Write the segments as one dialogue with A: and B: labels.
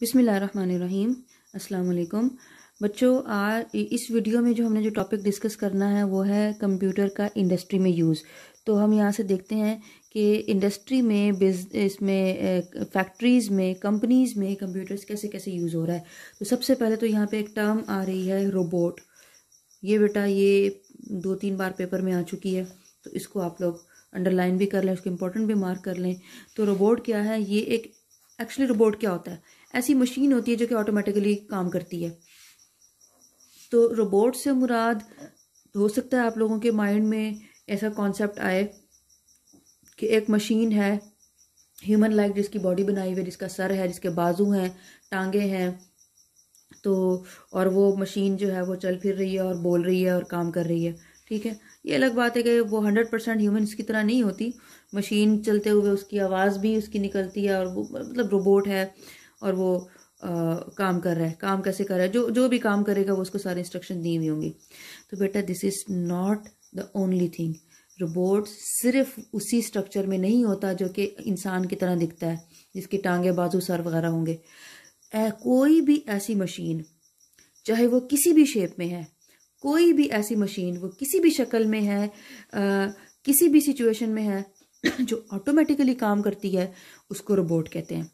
A: बिसमीम अस्सलाम बच्चों आज इस वीडियो में जो हमने जो टॉपिक डिस्कस करना है वो है कंप्यूटर का इंडस्ट्री में यूज़ तो हम यहाँ से देखते हैं कि इंडस्ट्री में बिज इसमें फैक्ट्रीज़ में कंपनीज़ में कंप्यूटर्स कैसे कैसे यूज़ हो रहा है तो सबसे पहले तो यहाँ पे एक टर्म आ रही है रोबोट ये बेटा ये दो तीन बार पेपर में आ चुकी है तो इसको आप लोग अंडरलाइन भी कर लें उसको इम्पोर्टेंट भी मार्क कर लें तो रोबोट क्या है ये एक एक्चुअली रोबोट क्या होता है ऐसी मशीन होती है जो कि ऑटोमेटिकली काम करती है तो रोबोट से मुराद हो सकता है आप लोगों के माइंड में ऐसा कॉन्सेप्ट आए कि एक मशीन है ह्यूमन लाइक जिसकी बॉडी बनाई हुई है जिसका सर है जिसके बाजू हैं टांगे हैं तो और वो मशीन जो है वो चल फिर रही है और बोल रही है और काम कर रही है ठीक है ये अलग बात है कि वो हंड्रेड परसेंट ह्यूमन्स की तरह नहीं होती मशीन चलते हुए उसकी आवाज़ भी उसकी निकलती है और वो मतलब रोबोट है और वो आ, काम कर रहा है काम कैसे कर रहा है जो जो भी काम करेगा वो उसको सारे इंस्ट्रक्शन दी हुई होंगी तो बेटा this is not the only thing robot सिर्फ उसी स्ट्रक्चर में नहीं होता जो कि इंसान की तरह दिखता है जिसकी टांगे बाजू सर वगैरह होंगे कोई भी ऐसी मशीन चाहे वो किसी भी शेप में है कोई भी ऐसी मशीन वो किसी भी शक्ल में है आ, किसी भी सिचुएशन में है जो ऑटोमेटिकली काम करती है उसको रोबोट कहते हैं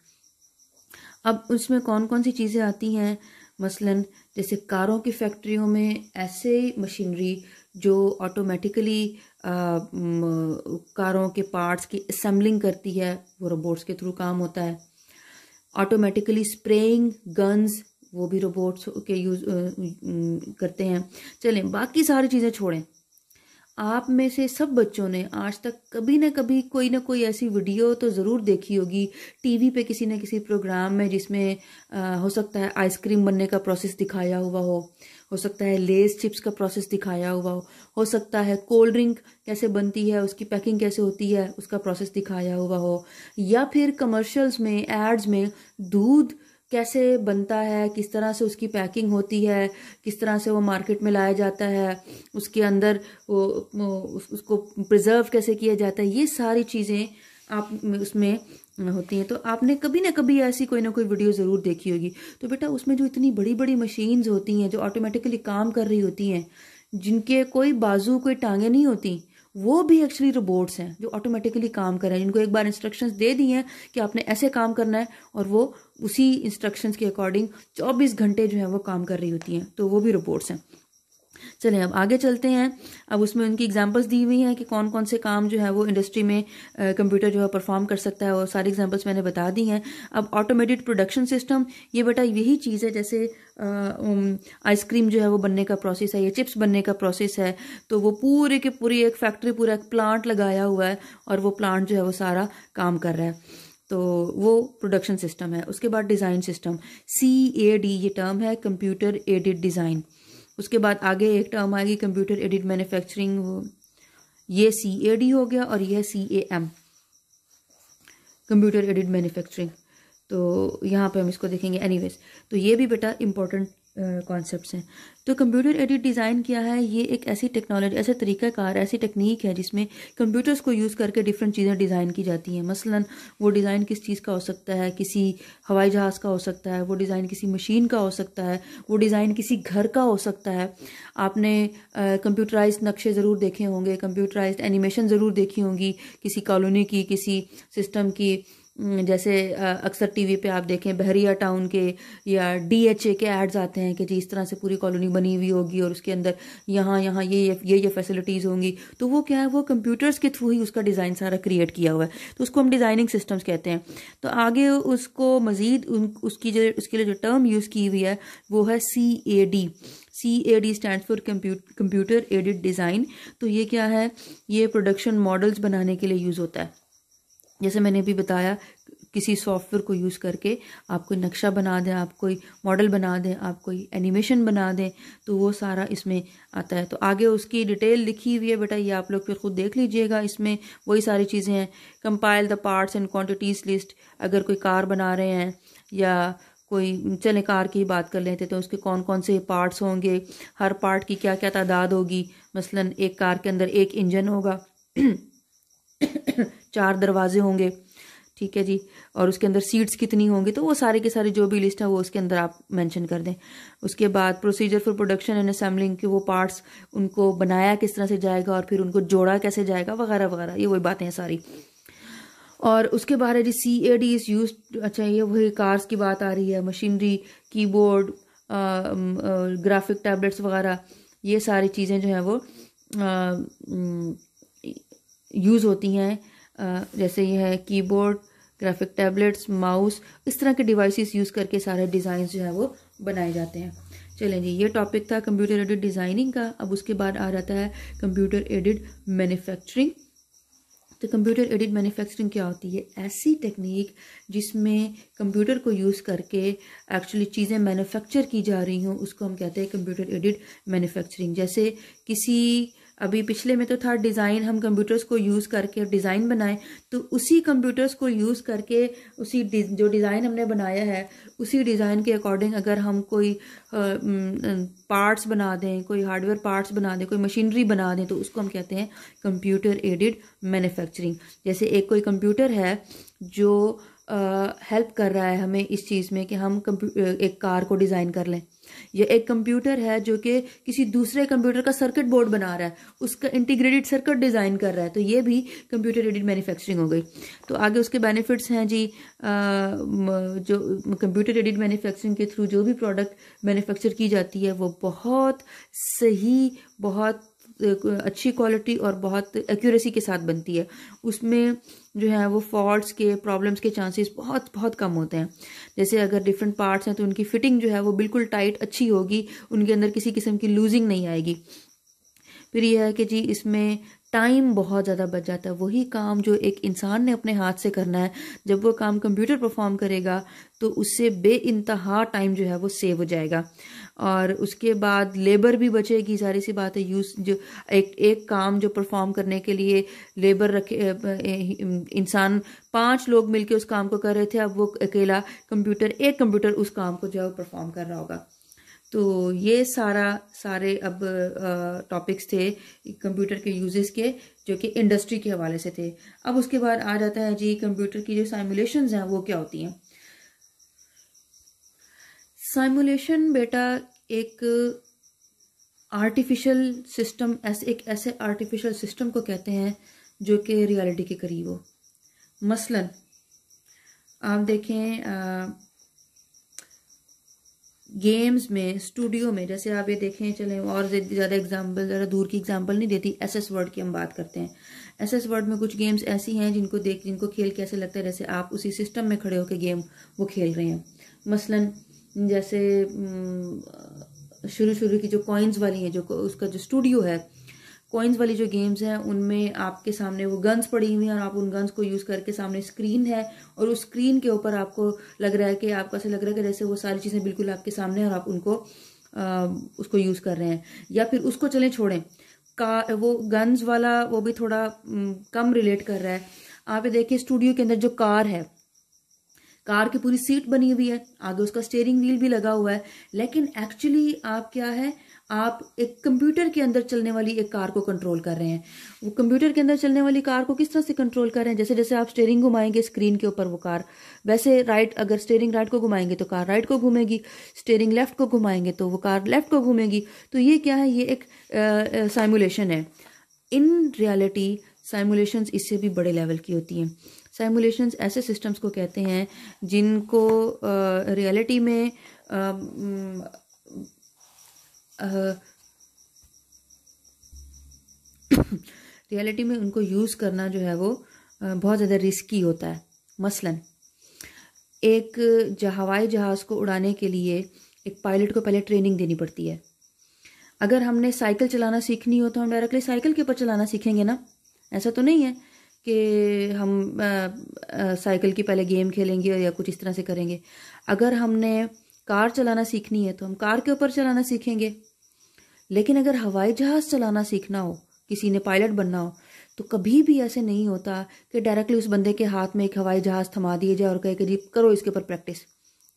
A: अब उसमें कौन कौन सी चीज़ें आती हैं मसलन जैसे कारों की फैक्ट्रियों में ऐसे मशीनरी जो ऑटोमेटिकली कारों के पार्ट्स की असम्बलिंग करती है वो रोबोट्स के थ्रू काम होता है ऑटोमेटिकली स्प्रेइंग गन्स वो भी रोबोट्स के यूज़ करते हैं चलें बाकी सारी चीज़ें छोड़ें आप में से सब बच्चों ने आज तक कभी ना कभी कोई ना कोई ऐसी वीडियो तो ज़रूर देखी होगी टीवी पे किसी न किसी प्रोग्राम में जिसमें आ, हो सकता है आइसक्रीम बनने का प्रोसेस दिखाया हुआ हो हो सकता है लेस चिप्स का प्रोसेस दिखाया हुआ हो हो सकता है कोल्ड ड्रिंक कैसे बनती है उसकी पैकिंग कैसे होती है उसका प्रोसेस दिखाया हुआ हो या फिर कमर्शल्स में एड्स में दूध कैसे बनता है किस तरह से उसकी पैकिंग होती है किस तरह से वो मार्केट में लाया जाता है उसके अंदर वो, वो उसको प्रिजर्व कैसे किया जाता है ये सारी चीज़ें आप उसमें होती हैं तो आपने कभी ना कभी ऐसी कोई ना कोई वीडियो ज़रूर देखी होगी तो बेटा उसमें जो इतनी बड़ी बड़ी मशीन्स होती हैं जो ऑटोमेटिकली काम कर रही होती हैं जिनके कोई बाजू कोई टांगे नहीं होती वो भी एक्चुअली रोबोट्स हैं जो ऑटोमेटिकली काम कर रहे हैं जिनको एक बार इंस्ट्रक्शंस दे दी हैं कि आपने ऐसे काम करना है और वो उसी इंस्ट्रक्शंस के अकॉर्डिंग 24 घंटे जो है वो काम कर रही होती हैं तो वो भी रोबोट्स हैं चले अब आगे चलते हैं अब उसमें उनकी एग्जाम्पल्स दी हुई हैं कि कौन कौन से काम जो है वो इंडस्ट्री में कंप्यूटर जो है परफॉर्म कर सकता है और सारी एग्जाम्पल्स मैंने बता दी हैं अब ऑटोमेटेड प्रोडक्शन सिस्टम ये बेटा यही चीज़ है जैसे आइसक्रीम जो है वो बनने का प्रोसेस है या चिप्स बनने का प्रोसेस है तो वो पूरे के पूरी एक फैक्ट्री पूरा एक प्लांट लगाया हुआ है और वो प्लांट जो है वो सारा काम कर रहा है तो वो प्रोडक्शन सिस्टम है उसके बाद design system C A D ये टर्म है कंप्यूटर एडिड डिज़ाइन उसके बाद आगे एक टर्म आएगी कंप्यूटर एडिट मैन्युफैक्चरिंग ये सी ए डी हो गया और यह C A M computer edit manufacturing तो यहाँ पे हम इसको देखेंगे एनीवेज तो ये भी बेटा इंपॉर्टेंट कॉन्सेप्ट हैं तो कंप्यूटर एडिट डिज़ाइन क्या है ये एक ऐसी टेक्नोलॉजी ऐसा तरीकाकार ऐसी टेक्निक है जिसमें कंप्यूटर्स को यूज़ करके डिफरेंट चीज़ें डिज़ाइन की जाती हैं मसलन वो डिज़ाइन किस चीज़ का हो सकता है किसी हवाई जहाज़ का हो सकता है वो डिज़ाइन किसी मशीन का हो सकता है वो डिज़ाइन किसी घर का हो सकता है आपने कंप्यूटराइज नक्शे ज़रूर देखे होंगे कंप्यूटराइज एनिमेशन ज़रूर देखी होंगी किसी कॉलोनी की किसी सिस्टम की हम्म, जैसे अक्सर टीवी पे आप देखें बहरिया टाउन के या डीएचए के एड्स आते हैं कि जी इस तरह से पूरी कॉलोनी बनी हुई होगी और उसके अंदर यहाँ यहाँ ये ये ये फैसिलिटीज़ होंगी तो वो क्या है वो कंप्यूटर्स के थ्रू ही उसका डिज़ाइन सारा क्रिएट किया हुआ है तो उसको हम डिज़ाइनिंग सिस्टम्स कहते हैं तो आगे उसको मज़ीद उन उसकी जो उसके लिए जो टर्म यूज़ की हुई है वो है C A D C A D stand for computer aided design तो ये क्या है ये प्रोडक्शन मॉडल्स बनाने के लिए यूज़ होता है जैसे मैंने भी बताया किसी सॉफ्टवेयर को यूज़ करके आप कोई नक्शा बना दें आप कोई मॉडल बना दें आप कोई एनिमेशन बना दें तो वो सारा इसमें आता है तो आगे उसकी डिटेल लिखी हुई है बेटा ये आप लोग फिर खुद देख लीजिएगा इसमें वही सारी चीज़ें हैं compile the parts and quantities list अगर कोई कार बना रहे हैं या कोई चले कार की बात कर लेते तो उसके कौन कौन से पार्ट्स होंगे हर पार्ट की क्या क्या तादाद होगी मसलन एक कार के अंदर एक इंजन होगा चार दरवाजे होंगे ठीक है जी और उसके अंदर सीट्स कितनी होंगी तो वो सारे के सारे जो भी लिस्ट है वो उसके अंदर आप मेंशन कर दें उसके बाद procedure for production and assembling के वो पार्ट्स उनको बनाया किस तरह से जाएगा और फिर उनको जोड़ा कैसे जाएगा वगैरह वगैरह ये वही बातें हैं सारी और उसके बाद है जी C A D is use अच्छा ये वही कार्स की बात आ रही है मशीनरी कीबोर्ड ग्राफिक टैबलेट्स वगैरह ये सारी चीज़ें जो हैं वो आ, यूज़ होती हैं जैसे ये है कीबोर्ड ग्राफिक टैबलेट्स माउस इस तरह के डिवाइसेस यूज़ करके सारे डिज़ाइन जो है वो बनाए जाते हैं चलें जी ये टॉपिक था कंप्यूटर एडिड डिज़ाइनिंग का अब उसके बाद आ जाता है कंप्यूटर एडिड मैन्युफैक्चरिंग तो कंप्यूटर एडिड मैन्युफैक्चरिंग क्या होती है ऐसी टेक्निक जिसमें कंप्यूटर को यूज़ करके एक्चुअली चीज़ें मैन्युफैक्चर की जा रही हों उसको हम कहते हैं कंप्यूटर एडिड मैन्युफैक्चरिंग जैसे किसी अभी पिछले में तो था डिज़ाइन हम कंप्यूटर्स को यूज़ करके डिज़ाइन बनाएं तो उसी कंप्यूटर्स को यूज़ करके उसी जो डिज़ाइन हमने बनाया है उसी डिज़ाइन के अकॉर्डिंग अगर हम कोई पार्ट्स बना दें कोई हार्डवेयर पार्ट्स बना दें कोई मशीनरी बना दें तो उसको हम कहते हैं कंप्यूटर एडिड मैन्युफैक्चरिंग जैसे एक कोई कंप्यूटर है जो हेल्प कर रहा है हमें इस चीज़ में कि हम एक कार को डिज़ाइन कर लें ये एक कंप्यूटर है जो कि किसी दूसरे कंप्यूटर का सर्किट बोर्ड बना रहा है उसका इंटीग्रेटेड सर्किट डिज़ाइन कर रहा है तो ये भी कंप्यूटर एडिड मैन्युफैक्चरिंग हो गई तो आगे उसके बेनिफिट्स हैं जी आ, जो कंप्यूटर एडिड मैन्युफैक्चरिंग के थ्रू जो भी प्रोडक्ट मैन्युफैक्चर की जाती है वो बहुत सही बहुत अच्छी क्वालिटी और बहुत एक्यूरेसी के साथ बनती है उसमें जो है वो फॉल्ट्स के प्रॉब्लम्स के चांसेस बहुत बहुत कम होते हैं जैसे अगर डिफरेंट पार्ट्स हैं तो उनकी फिटिंग जो है वो बिल्कुल टाइट अच्छी होगी उनके अंदर किसी किस्म की लूजिंग नहीं आएगी फिर यह है कि जी इसमें टाइम बहुत ज़्यादा बच जाता है वही काम जो एक इंसान ने अपने हाथ से करना है जब वो काम कंप्यूटर परफॉर्म करेगा तो उससे बे इंतहा टाइम जो है वो सेव हो जाएगा और उसके बाद लेबर भी बचेगी सारी सी बात है यूज जो एक एक काम जो परफॉर्म करने के लिए लेबर रखे इंसान पांच लोग मिलके उस काम को कर रहे थे अब वो अकेला कंप्यूटर एक कंप्यूटर उस काम को जो है परफॉर्म कर रहा होगा तो ये सारा सारे अब टॉपिक्स थे कंप्यूटर के यूजेस के जो कि इंडस्ट्री के हवाले से थे अब उसके बाद आ जाता है जी कंप्यूटर की जो साइमुलेशन हैं वो क्या होती हैं साइमुलेशन बेटा एक आर्टिफिशियल सिस्टम ऐसे एक ऐसे आर्टिफिशियल सिस्टम को कहते हैं जो कि रियलिटी के करीब हो मसलन आप देखें आ, गेम्स में स्टूडियो में जैसे आप ये देखें चले और ज़्यादा एग्जाम्पल ज़्यादा दूर की एग्जाम्पल नहीं देती एस एस वर्ड की हम बात करते हैं एस एस वर्ड में कुछ गेम्स ऐसी हैं जिनको देख जिनको खेल के ऐसे लगता है जैसे आप उसी सिस्टम में खड़े होकर गेम वो खेल रहे हैं मसलन जैसे शुरू शुरू की जो कॉइन्स वाली हैं जो उसका जो स्टूडियो है कॉइन्स वाली जो गेम्स हैं उनमें आपके सामने वो गन्स पड़ी हुई हैं और आप उन गन्स को यूज़ करके सामने स्क्रीन है और उस स्क्रीन के ऊपर आपको लग रहा है कि आपको ऐसे लग रहा है कि जैसे वो सारी चीज़ें बिल्कुल आपके सामने हैं और आप उनको आ, उसको यूज़ कर रहे हैं या फिर उसको चलें छोड़ें का वो गन्स वाला वो भी थोड़ा कम रिलेट कर रहा है आप ये देखिए स्टूडियो के अंदर जो कार है कार की पूरी सीट बनी हुई है आगे उसका स्टेयरिंग व्हील भी लगा हुआ है लेकिन एक्चुअली आप क्या है आप एक कंप्यूटर के अंदर चलने वाली एक कार को कंट्रोल कर रहे हैं वो कंप्यूटर के अंदर चलने वाली कार को किस तरह से कंट्रोल कर रहे हैं जैसे जैसे आप स्टेयरिंग घुमाएंगे स्क्रीन के ऊपर वो कार वैसे राइट अगर स्टेयरिंग राइट को घुमाएंगे तो कार राइट को घूमेगी स्टेयरिंग लेफ्ट को घुमाएंगे तो वो कार लेफ्ट को घूमेगी तो ये क्या है ये एक साइमुलेशन है इन रियलिटी साइमुलेशंस इससे भी बड़े लेवल की होती हैं साइमुलेशंस ऐसे सिस्टम्स को कहते हैं जिनको रियलिटी में आ, रियलिटी में उनको यूज़ करना जो है वो बहुत ज़्यादा रिस्की होता है मसलन एक हवाई जहाज़ को उड़ाने के लिए एक पायलट को पहले ट्रेनिंग देनी पड़ती है अगर हमने साइकिल चलाना सीखनी हो तो हम डायरेक्टली साइकिल के ऊपर चलाना सीखेंगे ना ऐसा तो नहीं है कि हम साइकिल की पहले गेम खेलेंगे या कुछ इस तरह से करेंगे अगर हमने कार चलाना सीखनी है तो हम कार के ऊपर चलाना सीखेंगे लेकिन अगर हवाई जहाज़ चलाना सीखना हो किसी ने पायलट बनना हो तो कभी भी ऐसे नहीं होता कि डायरेक्टली उस बंदे के हाथ में एक हवाई जहाज़ थमा दिए जाए और कहे कि जी करो इसके ऊपर प्रैक्टिस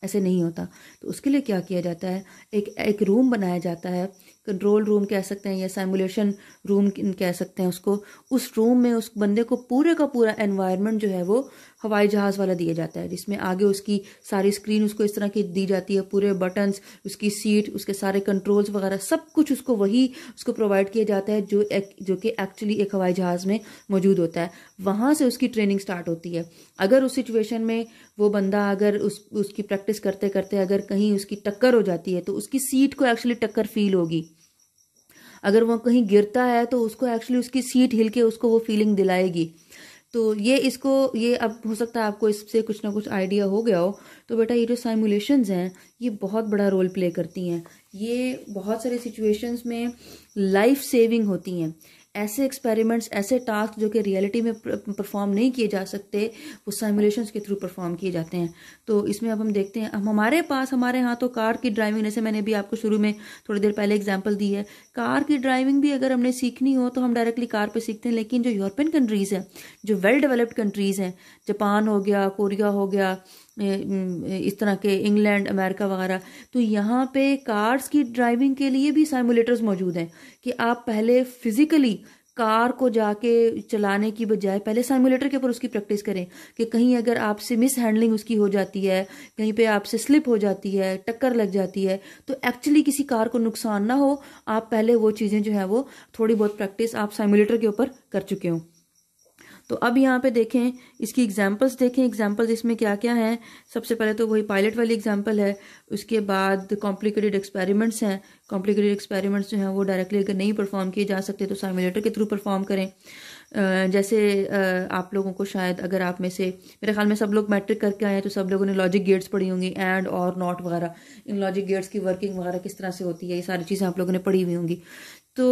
A: ऐसे नहीं होता तो उसके लिए क्या किया जाता है एक एक रूम बनाया जाता है कंट्रोल रूम कह सकते हैं या सैमुलेशन रूम कह सकते हैं उसको उस रूम में उस बंदे को पूरे का पूरा एनवायरनमेंट जो है वो हवाई जहाज़ वाला दिया जाता है जिसमें आगे उसकी सारी स्क्रीन उसको इस तरह की दी जाती है पूरे बटन्स उसकी सीट उसके सारे कंट्रोल्स वगैरह सब कुछ उसको वही उसको प्रोवाइड किया जाता है जो एक, जो कि एक्चुअली एक हवाई जहाज़ में मौजूद होता है वहाँ से उसकी ट्रेनिंग स्टार्ट होती है अगर उस सिचुएशन में वो बंदा अगर उस उसकी प्रैक्टिस करते करते अगर कहीं उसकी टक्कर हो जाती है तो उसकी सीट को एक्चुअली टक्कर फील होगी अगर वो कहीं गिरता है तो उसको एक्चुअली उसकी सीट हिल के उसको वो फीलिंग दिलाएगी तो ये इसको ये अब हो सकता है आपको इससे कुछ ना कुछ आइडिया हो गया हो तो बेटा ये जो साइमुलेशंस हैं ये बहुत बड़ा रोल प्ले करती हैं ये बहुत सारे सिचुएशंस में लाइफ सेविंग होती हैं ऐसे एक्सपेरिमेंट्स ऐसे टास्क जो कि रियलिटी में परफॉर्म नहीं किए जा सकते वो साइमुलेशन के थ्रू परफॉर्म किए जाते हैं तो इसमें अब हम देखते हैं अब हमारे पास हमारे यहाँ तो कार की ड्राइविंग जैसे मैंने भी आपको शुरू में थोड़ी देर पहले एग्जाम्पल दी है कार की ड्राइविंग भी अगर हमने सीखनी हो तो हम डायरेक्टली कार पर सीखते हैं लेकिन जो यूरोपियन कंट्रीज़ हैं जो वेल डेवलप्ड कंट्रीज़ हैं जापान हो गया कोरिया हो गया इस तरह के इंग्लैंड अमेरिका वगैरह तो यहाँ पे कार्स की ड्राइविंग के लिए भी साइमुलेटर्स मौजूद हैं कि आप पहले फिज़िकली कार को जाके चलाने की बजाय पहले साइमुलेटर के ऊपर उसकी प्रैक्टिस करें कि कहीं अगर आपसे मिस हैंडलिंग उसकी हो जाती है कहीं पे आपसे स्लिप हो जाती है टक्कर लग जाती है तो एक्चुअली किसी कार को नुकसान ना हो आप पहले वो चीज़ें जो है वो थोड़ी बहुत प्रैक्टिस आप साइमुलेटर के ऊपर कर चुके हों तो अब यहाँ पे देखें इसकी एग्जांपल्स देखें एग्जांपल्स इसमें क्या क्या हैं सबसे पहले तो वही पायलट वाली एग्जांपल है उसके बाद कॉम्प्लिकेटेड एक्सपेरिमेंट्स हैं कॉम्प्लिकेटेड एक्सपेरिमेंट्स जो हैं वो डायरेक्टली अगर नहीं परफॉर्म किए जा सकते तो साइमुलेटर के थ्रू परफॉर्म करें जैसे आप लोगों को शायद अगर आप में से मेरे ख्याल में सब लोग मैट्रिक करके आए हैं तो सब लोगों ने लॉजिक गेट्स पढ़ी होंगी एंड और नॉट वगैरह इन लॉजिक गेट्स की वर्किंग वगैरह किस तरह से होती है ये सारी चीज़ें आप लोगों ने पढ़ी हुई होंगी तो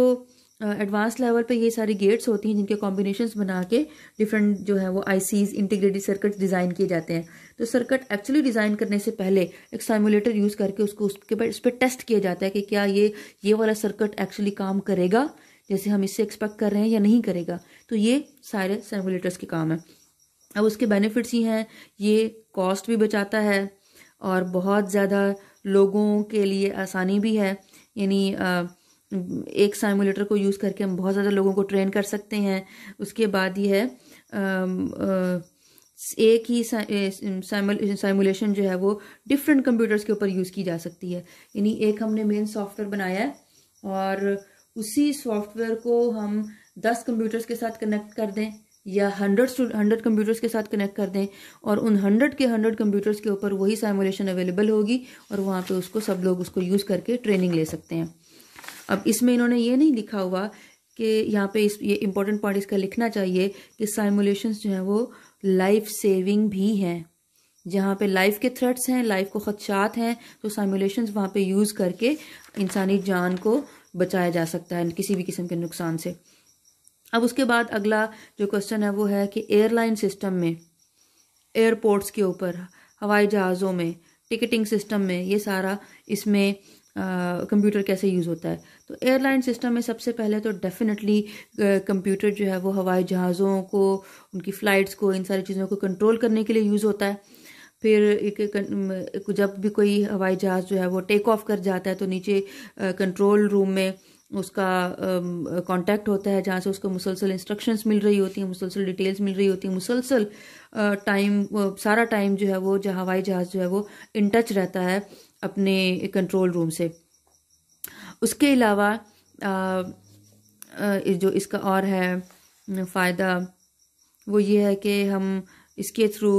A: एडवांस लेवल पे ये सारी गेट्स होती हैं जिनके कॉम्बिनेशन बना के डिफरेंट जो है वो आईसीज इंटीग्रेटेड सर्किट डिज़ाइन किए जाते हैं तो सर्किट एक्चुअली डिज़ाइन करने से पहले एक सैमुलेटर यूज़ करके उसको उसके बाद उस पर टेस्ट किया जाता है कि क्या ये ये वाला सर्किट एक्चुअली काम करेगा जैसे हम इससे एक्सपेक्ट कर रहे हैं या नहीं करेगा तो ये सारे सैमुलेटर्स के काम है अब उसके बेनिफिट्स ही हैं ये कॉस्ट भी बचाता है और बहुत ज़्यादा लोगों के लिए आसानी भी है यानी एक साइमुलेटर को यूज़ करके हम बहुत ज़्यादा लोगों को ट्रेन कर सकते हैं उसके बाद ये है एक ही साइमुलेशन जो है वो डिफरेंट कंप्यूटर्स के ऊपर यूज़ की जा सकती है यानी एक हमने मेन सॉफ्टवेयर बनाया है और उसी सॉफ्टवेयर को हम दस कंप्यूटर्स के साथ कनेक्ट कर दें या हंड्रेड हंड्रेड कंप्यूटर्स के साथ कनेक्ट कर दें और उन हंड्रेड के हंड्रेड कंप्यूटर्स के ऊपर वही साइमुलेशन अवेलेबल होगी और वहाँ पे उसको सब लोग उसको यूज़ करके ट्रेनिंग ले सकते हैं अब इसमें इन्होंने ये नहीं लिखा हुआ कि यहाँ पे इस ये इम्पोर्टेंट पॉइंट इसका लिखना चाहिए कि साइमुलेशंस जो हैं वो लाइफ सेविंग भी हैं जहाँ पे लाइफ के थ्रेट्स हैं लाइफ को ख़दशात हैं तो साइमुलेशंस वहाँ पे यूज़ करके इंसानी जान को बचाया जा सकता है किसी भी किस्म के नुकसान से अब उसके बाद अगला जो क्वेश्चन है वो है कि एयरलाइन सिस्टम में एयरपोर्ट्स के ऊपर हवाई जहाज़ों में टिकटिंग सिस्टम में ये सारा इसमें कंप्यूटर कैसे यूज़ होता है तो एयरलाइन सिस्टम में सबसे पहले तो डेफिनेटली कंप्यूटर जो है वो हवाई जहाज़ों को उनकी फ़्लाइट्स को इन सारी चीज़ों को कंट्रोल करने के लिए यूज़ होता है फिर एक, एक जब भी कोई हवाई जहाज़ जो है वो टेक ऑफ कर जाता है तो नीचे कंट्रोल रूम में उसका कांटेक्ट होता है जहाँ से उसको मुसलसल इंस्ट्रक्शंस मिल रही होती हैं मुसलसल डिटेल्स मिल रही होती हैं मुसलसल टाइम सारा टाइम जो है वो जहाँ हवाई जहाज़ जो है वो इन टच रहता है अपने कंट्रोल रूम से उसके अलावा जो इसका और है फ़ायदा वो ये है कि हम इसके थ्रू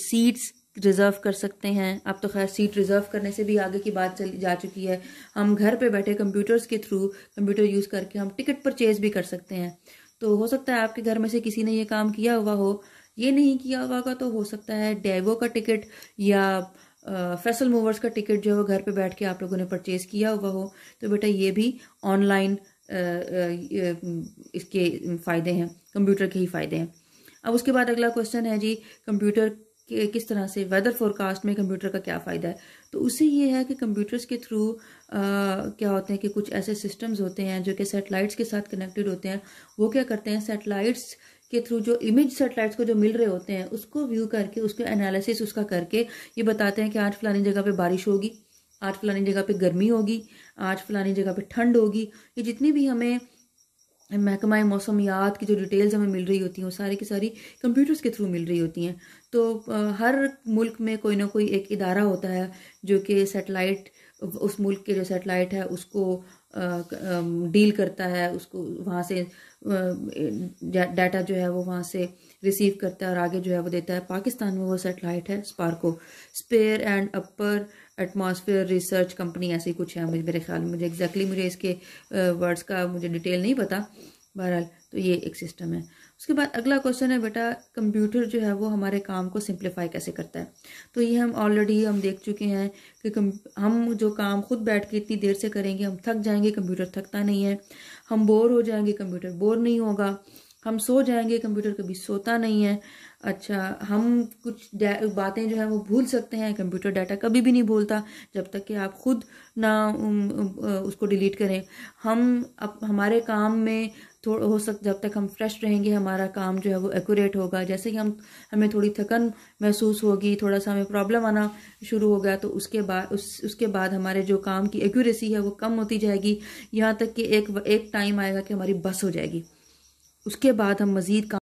A: सीट्स रिज़र्व कर सकते हैं अब तो खैर सीट रिज़र्व करने से भी आगे की बात चली जा चुकी है हम घर पे बैठे कंप्यूटर्स के थ्रू कंप्यूटर यूज़ करके हम टिकट परचेज भी कर सकते हैं तो हो सकता है आपके घर में से किसी ने ये काम किया हुआ हो ये नहीं किया हुआ का तो हो सकता है डेवो का टिकट या फैसल मूवर्स का टिकट जो है वो घर पे बैठ के आप लोगों ने परचेज किया हुआ हो तो बेटा ये भी ऑनलाइन इसके फ़ायदे हैं कंप्यूटर के ही फ़ायदे हैं अब उसके बाद अगला क्वेश्चन है जी कंप्यूटर के किस तरह से वेदर फोरकास्ट में कंप्यूटर का क्या फ़ायदा है तो उससे ये है कि कंप्यूटर्स के थ्रू क्या होते हैं कि कुछ ऐसे सिस्टम्स होते हैं जो कि सेटेलाइट्स के साथ कनेक्टेड होते हैं वो क्या करते हैं सेटेलाइट्स के थ्रू जो इमेज सेटेलाइट्स को जो मिल रहे होते हैं उसको व्यू करके उसके एनालिसिस उसका करके ये बताते हैं कि आज फलानी जगह पे बारिश होगी आज फलानी जगह पे गर्मी होगी आज फलानी जगह पे ठंड होगी ये जितनी भी हमें महकमा मौसमियात की जो डिटेल्स हमें मिल रही होती हैं वो सारी की सारी कंप्यूटर्स के थ्रू मिल रही होती हैं तो हर मुल्क में कोई ना कोई एक इदारा होता है जो कि सेटेलाइट उस मुल्क के जो सेटेलाइट है उसको डील करता है उसको वहाँ से डाटा जो है वो वहाँ से रिसीव करता है और आगे जो है वो देता है पाकिस्तान में वो सेटेलाइट है SUPARCO space and upper atmosphere research company ऐसी कुछ है मुझे मेरे ख्याल में मुझे एग्जैक्टली exactly मुझे इसके वर्ड्स का मुझे डिटेल नहीं पता बहरहाल तो ये एक सिस्टम है उसके बाद अगला क्वेश्चन है बेटा कंप्यूटर जो है वो हमारे काम को सिंप्लीफाई कैसे करता है तो ये हम ऑलरेडी हम देख चुके हैं कि हम जो काम खुद बैठ के इतनी देर से करेंगे हम थक जाएंगे कंप्यूटर थकता नहीं है हम बोर हो जाएंगे कंप्यूटर बोर नहीं होगा हम सो जाएंगे कंप्यूटर कभी सोता नहीं है अच्छा हम कुछ बातें जो है वो भूल सकते हैं कंप्यूटर डाटा कभी भी नहीं भूलता जब तक कि आप खुद ना उसको डिलीट करें हम अब हमारे काम में थोड़ा हो सकता जब तक हम फ्रेश रहेंगे हमारा काम जो है वो एक्यूरेट होगा जैसे कि हम हमें थोड़ी थकन महसूस होगी थोड़ा सा हमें प्रॉब्लम आना शुरू हो गया तो उसके बाद उस उसके बाद हमारे जो काम की एक्यूरेसी है वो कम होती जाएगी यहाँ तक कि एक एक टाइम आएगा कि हमारी बस हो जाएगी उसके बाद हम मज़ीद काम